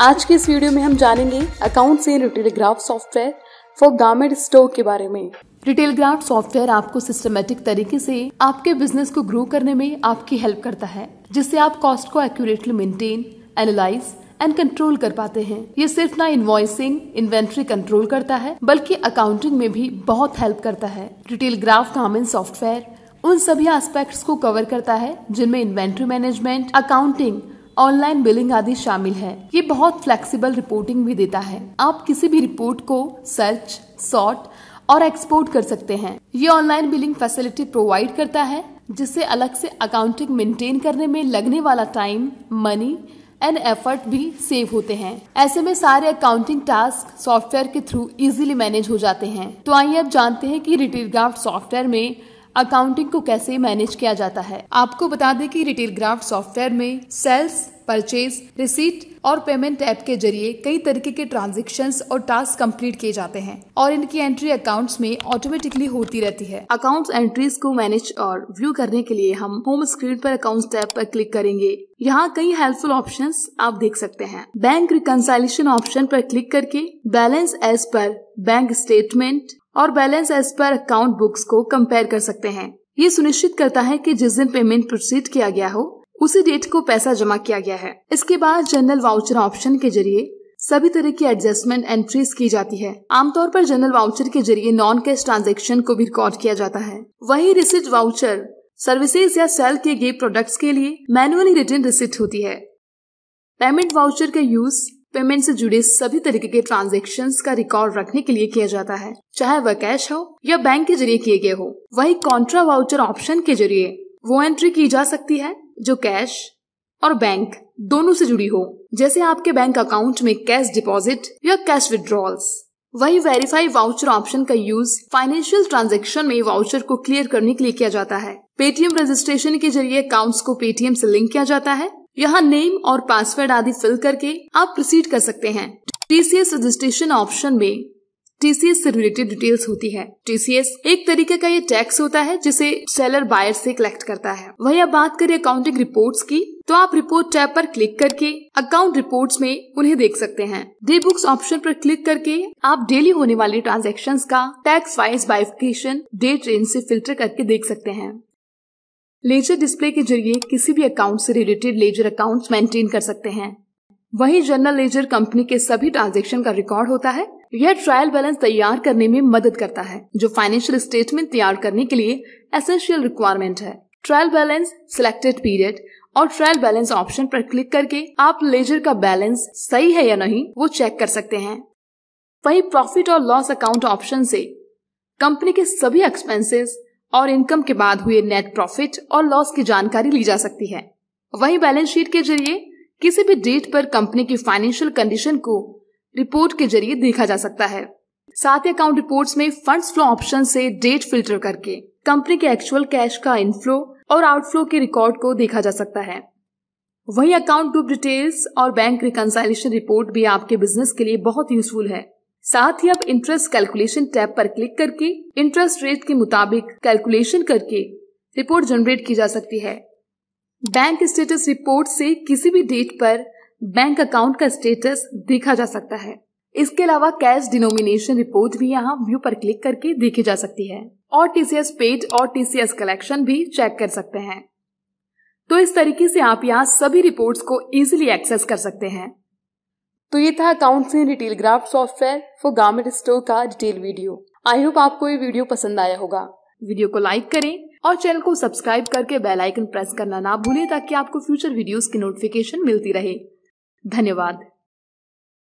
आज के इस वीडियो में हम जानेंगे अकाउंट से retail graph software for garment store के बारे में रिटेल ग्राफ सॉफ्टवेयर आपको सिस्टमेटिक तरीके से आपके बिजनेस को ग्रो करने में आपकी हेल्प करता है जिससे आप कॉस्ट को accurately maintain analyse and control कर पाते हैं ये सिर्फ ना इन्वॉइसिंग इन्वेंट्री कंट्रोल करता है बल्कि अकाउंटिंग में भी बहुत हेल्प करता है रिटेल ग्राफ गार्मेंट सॉफ्टवेयर उन सभी एस्पेक्ट्स को कवर करता है जिनमें inventory management accounting online billing आदि शामिल है ये बहुत फ्लेक्सिबल रिपोर्टिंग भी देता है आप किसी भी रिपोर्ट को सर्च सॉर्ट और एक्सपोर्ट कर सकते हैं ये ऑनलाइन बिलिंग फैसिलिटी प्रोवाइड करता है जिससे अलग से अकाउंटिंग मेंटेन करने में लगने वाला टाइम मनी एंड एफर्ट भी सेव होते हैं ऐसे में सारे अकाउंटिंग टास्क सॉफ्टवेयर के थ्रू इजीली मैनेज हो जाते हैं तो आइए अब जानते हैं कि रिटेल ग्राफ्ट सॉफ्टवेयर में अकाउंटिंग को कैसे मैनेज किया जाता है आपको बता दें कि रिटेल ग्राफ्ट सॉफ्टवेयर में सेल्स परचेज रिसीट और पेमेंट ऐप के जरिए कई तरीके के ट्रांजेक्शन और टास्क कंप्लीट किए जाते हैं और इनकी एंट्री अकाउंट्स में ऑटोमेटिकली होती रहती है अकाउंट्स एंट्रीज को मैनेज और व्यू करने के लिए हम होम स्क्रीन पर अकाउंट्स टैब पर क्लिक करेंगे यहाँ कई हेल्पफुल ऑप्शंस आप देख सकते हैं बैंक रिकनसाइलेशन ऑप्शन पर क्लिक करके balance as per bank statement और balance as per account books को कंपेयर कर सकते हैं ये सुनिश्चित करता है कि जिस दिन पेमेंट प्रोसीड किया गया हो उसी डेट को पैसा जमा किया गया है इसके बाद जनरल वाउचर ऑप्शन के जरिए सभी तरह की एडजस्टमेंट एंट्रीज की जाती है आमतौर पर जनरल वाउचर के जरिए नॉन कैश ट्रांजेक्शन को भी रिकॉर्ड किया जाता है वही रिसिट वाउचर सर्विसेज या सेल किए गए प्रोडक्ट्स के लिए मैनुअली रिटर्न रिसिट होती है पेमेंट वाउचर का यूज पेमेंट से जुड़े सभी तरीके के ट्रांजेक्शन का रिकॉर्ड रखने के लिए किया जाता है चाहे वह कैश हो या बैंक के जरिए किए गए हो वही कॉन्ट्रा वाउचर ऑप्शन के जरिए वो एंट्री की जा सकती है जो कैश और बैंक दोनों से जुड़ी हो जैसे आपके बैंक अकाउंट में कैश डिपॉजिट या कैश विड्रॉल्स वही वेरीफाई वाउचर ऑप्शन का यूज फाइनेंशियल ट्रांजेक्शन में वाउचर को क्लियर करने के लिए किया जाता है पेटीएम रजिस्ट्रेशन के जरिए अकाउंट्स को पेटीएम से लिंक किया जाता है यहाँ नेम और पासवर्ड आदि फिल करके आप प्रोसीड कर सकते हैं टीसीएस रजिस्ट्रेशन ऑप्शन में टीसीएस से रिलेटेड डिटेल्स होती है टीसीएस एक तरीके का ये टैक्स होता है जिसे सेलर बायर से कलेक्ट करता है वही अब बात करें अकाउंटिंग रिपोर्ट्स की तो आप रिपोर्ट टैब पर क्लिक करके अकाउंट रिपोर्ट्स में उन्हें देख सकते हैं डे बुक्स ऑप्शन पर क्लिक करके आप डेली होने वाले ट्रांजेक्शन का टैक्स वाइज बाइफिकेशन डे ट्रेन से फिल्टर करके देख सकते हैं लेजर डिस्प्ले के जरिए किसी भी अकाउंट से रिलेटेड लेजर अकाउंट मेंटेन कर सकते हैं वही जनरल लेजर कंपनी के सभी ट्रांजेक्शन का रिकॉर्ड होता है यह ट्रायल बैलेंस तैयार करने में मदद करता है जो फाइनेंशियल स्टेटमेंट तैयार करने के लिए एसेंशियल रिक्वायरमेंट है ट्रायल बैलेंस सिलेक्टेड पीरियड और ट्रायल बैलेंस ऑप्शन पर क्लिक करके आप लेजर का बैलेंस सही है या नहीं वो चेक कर सकते हैं वही प्रॉफिट और लॉस अकाउंट ऑप्शन से कंपनी के सभी एक्सपेंसेस और इनकम के बाद हुए नेट प्रॉफिट और लॉस की जानकारी ली जा सकती है वहीं बैलेंस शीट के जरिए किसी भी डेट पर कंपनी की फाइनेंशियल कंडीशन को रिपोर्ट के जरिए देखा जा सकता है साथ ही अकाउंट रिपोर्ट्स में फंड्स फ्लो ऑप्शन से डेट फिल्टर करके कंपनी के एक्चुअल कैश का इनफ्लो और आउटफ्लो के रिकॉर्ड को देखा जा सकता है वही अकाउंट ग्रुप डिटेल्स और बैंक रिकनसाइलेशन रिपोर्ट भी आपके बिजनेस के लिए बहुत यूजफुल है साथ ही आप इंटरेस्ट कैलकुलेशन टैब पर क्लिक करके इंटरेस्ट रेट के मुताबिक कैलकुलेशन करके रिपोर्ट जनरेट की जा सकती है बैंक स्टेटस रिपोर्ट से किसी भी डेट पर बैंक अकाउंट का स्टेटस देखा जा सकता है इसके अलावा कैश डिनोमिनेशन रिपोर्ट भी यहाँ व्यू पर क्लिक करके देखी जा सकती है और टीसीएस पेड और टीसीएस कलेक्शन भी चेक कर सकते हैं तो इस तरीके से आप यहाँ सभी रिपोर्ट्स को इजीली एक्सेस कर सकते हैं तो ये था accounts in retail graft software for garment store का डिटेल वीडियो आई होप आपको ये वीडियो पसंद आया होगा वीडियो को लाइक करें और चैनल को सब्सक्राइब करके बेल आइकन प्रेस करना ना भूलें ताकि आपको फ्यूचर वीडियोस की नोटिफिकेशन मिलती रहे धन्यवाद